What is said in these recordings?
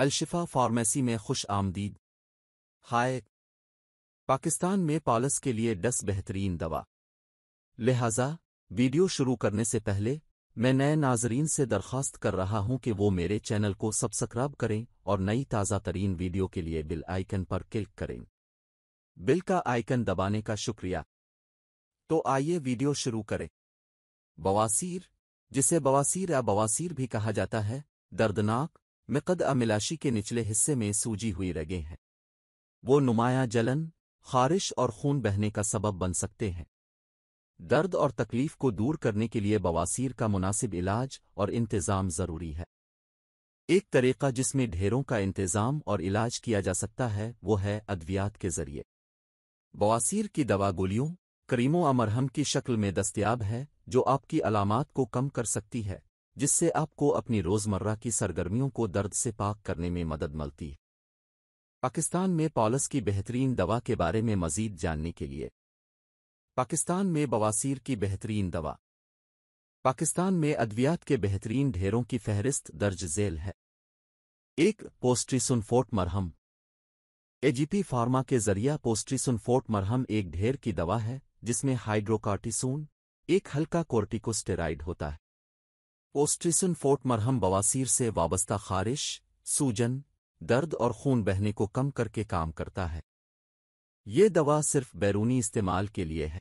Al-Shifa pharmacy में खुश आमदीद हाय पाकिस्तान में पालस के लिए डस बेहतरीन दवा लिहाजा वीडियो शुरू करने से पहले मैं नए नाजरीन से दरख्वास्त कर रहा हूं कि वो मेरे चैनल को सब्सक्राइब करें और नई ताज़ा तरीन वीडियो के लिए बिल आइकन पर क्लिक करें बिल का आइकन दबाने का शुक्रिया तो आइए वीडियो शुरू करें बवासीर जिसे बवासीर या बवासीर भी कहा जाता है दर्दनाक मकद अमिलाशी के निचले हिस्से में सूजी हुई रगे हैं वो नुमाया जलन खारिश और खून बहने का सबब बन सकते हैं दर्द और तकलीफ को दूर करने के लिए बवासीर का मुनासिब इलाज और इंतज़ाम ज़रूरी है एक तरीका जिसमें ढेरों का इंतज़ाम और इलाज किया जा सकता है वो है अद्वियात के ज़रिए बवासीर की दवा गोलियों करीमों अमरहम की शक्ल में दस्तियाब है जो आपकी अलामत को कम कर सकती है जिससे आपको अपनी रोज़मर्रा की सरगर्मियों को दर्द से पाक करने में मदद मिलती है पाकिस्तान में पॉलस की बेहतरीन दवा के बारे में मजीद जानने के लिए पाकिस्तान में बवासीर की बेहतरीन दवा पाकिस्तान में अद्वियात के बेहतरीन ढेरों की फहरिस्त दर्ज झेल है एक फोर्ट मरहम एजीपी फार्मा के जरिया फोर्ट मरहम एक ढेर की दवा है जिसमें हाइड्रोकार्टिसून एक हल्का कोर्टिकोस्टेराइड होता है ओस्ट्रिसन फोर्ट मरहम बवासीर से वाबस्ता खारिश सूजन दर्द और खून बहने को कम करके काम करता है ये दवा सिर्फ बैरूनी इस्तेमाल के लिए है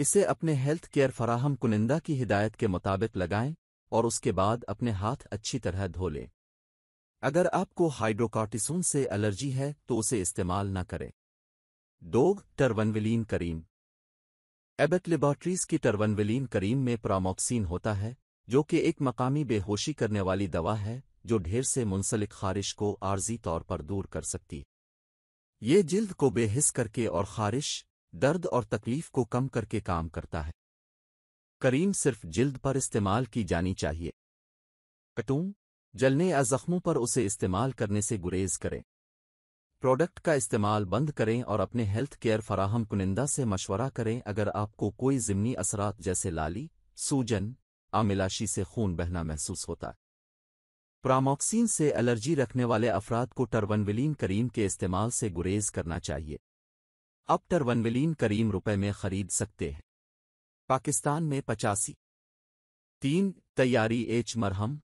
इसे अपने हेल्थ केयर फराहम कुनिंदा की हिदायत के मुताबिक लगाएं और उसके बाद अपने हाथ अच्छी तरह धो लें अगर आपको हाइड्रोकार्टिसून से एलर्जी है तो उसे इस्तेमाल न करें डोग टर्वनविलीन करीम एबेट लेबॉर्ट्रीज की टर्वनविलीन करीम में प्रामोक्सिन होता है जो कि एक मकामी बेहोशी करने वाली दवा है जो ढेर से मुंसलिक खारिश को आर्जी तौर पर दूर कर सकती ये जिल्द को बेहिस करके और खारिश दर्द और तकलीफ को कम करके काम करता है करीम सिर्फ जिल्द पर इस्तेमाल की जानी चाहिए कटूम जलने या जख्मों पर उसे इस्तेमाल करने से गुरेज करें प्रोडक्ट का इस्तेमाल बंद करें और अपने हेल्थ केयर फराहम कुनिंदा से मशवरा करें अगर आपको कोई ज़िमनी असरात जैसे लाली सूजन आमिलाशी से खून बहना महसूस होता है प्रामोक्सिन से एलर्जी रखने वाले अफराद को टर्वनविलीन करीम के इस्तेमाल से गुरेज करना चाहिए अब टर्वनविलीन करीम रुपए में खरीद सकते हैं पाकिस्तान में पचासी तीन तैयारी एच मरहम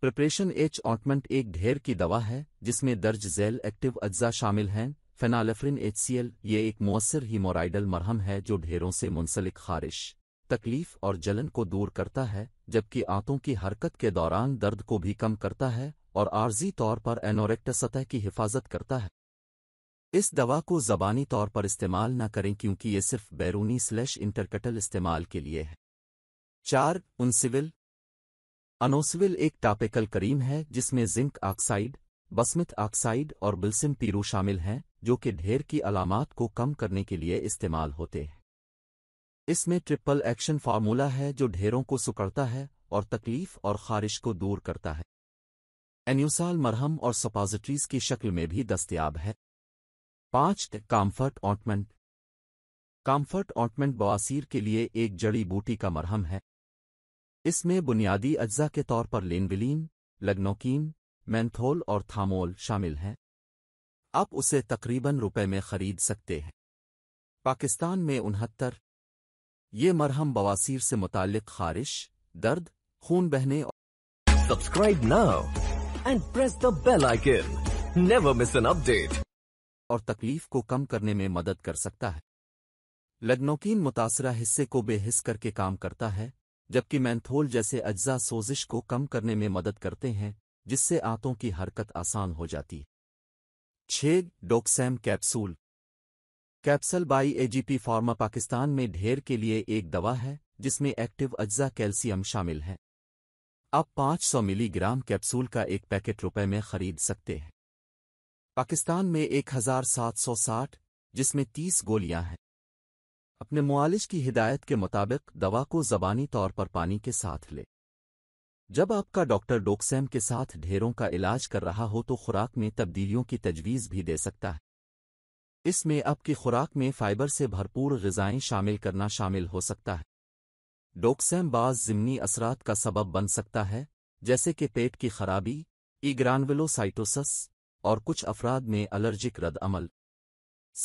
प्रिपरेशन एच ऑटमेंट एक ढेर की दवा है जिसमें दर्ज जेल एक्टिव अज्जा शामिल हैं फेनालेफ्रिन एच ये एक मौसर हीमोराइडल मरहम है जो ढेरों से मुंसलिक खारिश तकलीफ और जलन को दूर करता है जबकि आंतों की हरकत के दौरान दर्द को भी कम करता है और आर्जी तौर पर एनोरेक्टा सतह की हिफाजत करता है इस दवा को जबानी तौर पर इस्तेमाल न करें क्योंकि ये सिर्फ बैरूनी स्लैश इंटरकटल इस्तेमाल के लिए है चार उनसिविल अनोसिविल एक टापिकल करीम है जिसमें जिंक ऑक्साइड बस्मित ऑक्साइड और बिल्सिम पीरू शामिल हैं जो कि ढेर की अलामत को कम करने के लिए इस्तेमाल होते हैं इसमें ट्रिपल एक्शन फार्मूला है जो ढेरों को सुकड़ता है और तकलीफ और खारिश को दूर करता है एन्यूसाल मरहम और सपॉजिटरीज की शक्ल में भी दस्तियाब है पांच काम्फर्ट ऑटमेंट काम्फर्ट ऑटमेंट बवासीर के लिए एक जड़ी बूटी का मरहम है इसमें बुनियादी अज्जा के तौर पर लेनविलीन लगनोकीन मैंथोल और थामोल शामिल हैं आप उसे तकरीबन रुपए में खरीद सकते हैं पाकिस्तान में उनहत्तर ये मरहम बवासीर से मुतालिक खारिश दर्द खून बहने और subscribe now and press the bell icon never miss an update और तकलीफ को कम करने में मदद कर सकता है लग्नोकिन मुतासरा हिस्से को बेहिस करके काम करता है जबकि मैंथोल जैसे अज्जा सोजिश को कम करने में मदद करते हैं जिससे आंतों की हरकत आसान हो जाती है छेद डोक्सैम capsule capsule by AGP pharma Pakistan में ढेर के लिए एक दवा है जिसमें एक्टिव अज्जा कैल्शियम शामिल है आप 500 मिलीग्राम कैप्सूल का एक पैकेट रुपए में खरीद सकते हैं पाकिस्तान में 1760, जिसमें 30 गोलियां हैं अपने मुआलिज की हिदायत के मुताबिक दवा को जबानी तौर पर पानी के साथ ले जब आपका डॉक्टर डोक्सैम के साथ ढेरों का इलाज कर रहा हो तो खुराक में तब्दीलियों की तजवीज़ भी दे सकता है इसमें अब की खुराक में फाइबर से भरपूर गजाएं शामिल करना शामिल हो सकता है डोक्सैम बाज ज़िमनी असरात का सबब बन सकता है जैसे कि पेट की खराबी इग्रानविलोसाइटोसस और कुछ अफराद में अलर्जिक रद अमल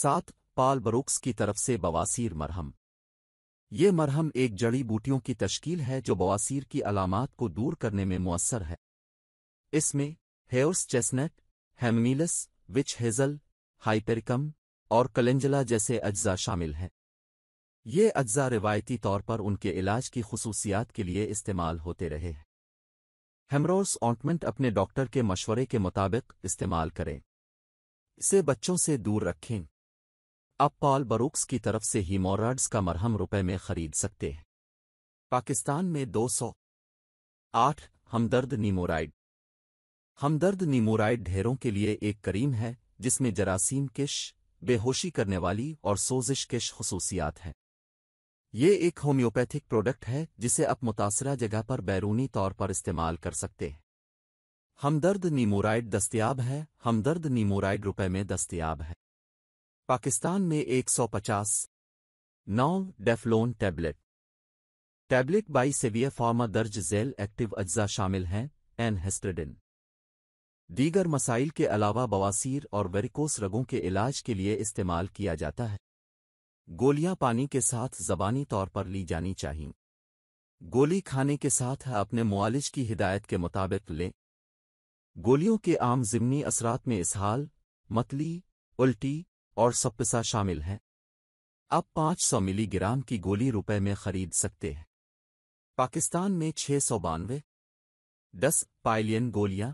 सात पाल बरुक्स की तरफ से बवासीर मरहम ये मरहम एक जड़ी बूटियों की तश्कील है जो बवासीर की अलामत को दूर करने में मुअसर है इसमें horse chestnut hamamelis witch hazel hypericum और कलेंजला जैसे अज्जा शामिल हैं ये अज्जा रिवायती तौर पर उनके इलाज की खसूसियात के लिए इस्तेमाल होते रहे हैं हेमरोस ऑन्टमेंट अपने डॉक्टर के मशवरे के मुताबिक इस्तेमाल करें इसे बच्चों से दूर रखें आप पॉल बरूक्स की तरफ से ही मोराड्स का मरहम रुपए में खरीद सकते हैं पाकिस्तान में दो सौ आठ हमदर्द नीमोराइड हमदर्द नीमोराइड ढेरों के लिए एक करीम है जिसमें जरासीम किश बेहोशी करने वाली और सोजिश केश खसूसियात हैं ये एक होम्योपैथिक प्रोडक्ट है जिसे आप मुतासर जगह पर बैरूनी तौर पर इस्तेमाल कर सकते हैं हमदर्द नीमोराइड दस्तियाब है हमदर्द नीमोराइड रुपए में दस्तियाब है पाकिस्तान में 150 नौ Daflon tablet tablet by Saviour pharma दर्ज जेल एक्टिव अज्जा शामिल हैं एनहेस्ट्रेडिन दीगर मसाइल के अलावा बवासीर और वेरिकोस रगों के इलाज के लिए इस्तेमाल किया जाता है गोलियां पानी के साथ जबानी तौर पर ली जानी चाहिए गोली खाने के साथ अपने मुआलिज की हिदायत के मुताबिक लें गोलियों के आम ज़िमनी असरात में इसहाल मतली उल्टी और सप्पसा शामिल हैं आप 500 मिलीग्राम की गोली रुपए में खरीद सकते हैं पाकिस्तान में छः सौ बानवे दस पाइलियन गोलियां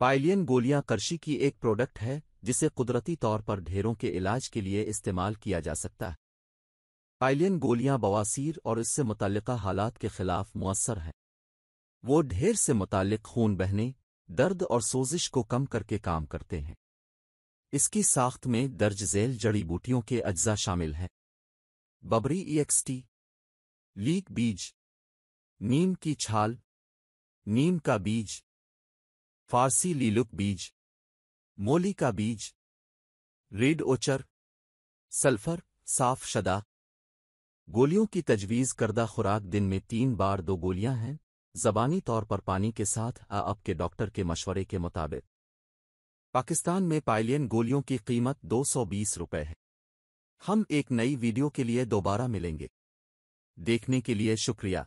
पाइलियन गोलियां कृषि की एक प्रोडक्ट है जिसे कुदरती तौर पर ढेरों के इलाज के लिए इस्तेमाल किया जा सकता है पाइलियन गोलियां बवासीर और इससे मुतल हालात के खिलाफ मؤसर हैं वो ढेर से मुतल खून बहने दर्द और सोजिश को कम करके काम करते हैं इसकी साख्त में दर्ज झेल जड़ी बूटियों के अज्जा शामिल हैं बबरी ईएक्सटी लीक बीज नीम की छाल नीम का बीज फारसी लीलुक बीज मोली का बीज रेड ओचर सल्फर साफ शदा गोलियों की तजवीज़ करदा खुराक दिन में तीन बार दो गोलियां हैं जबानी तौर पर पानी के साथ आपके के डॉक्टर के मशवरे के मुताबिक पाकिस्तान में पायलियन गोलियों की कीमत दो सौ बीस रुपये है हम एक नई वीडियो के लिए दोबारा मिलेंगे देखने के लिए शुक्रिया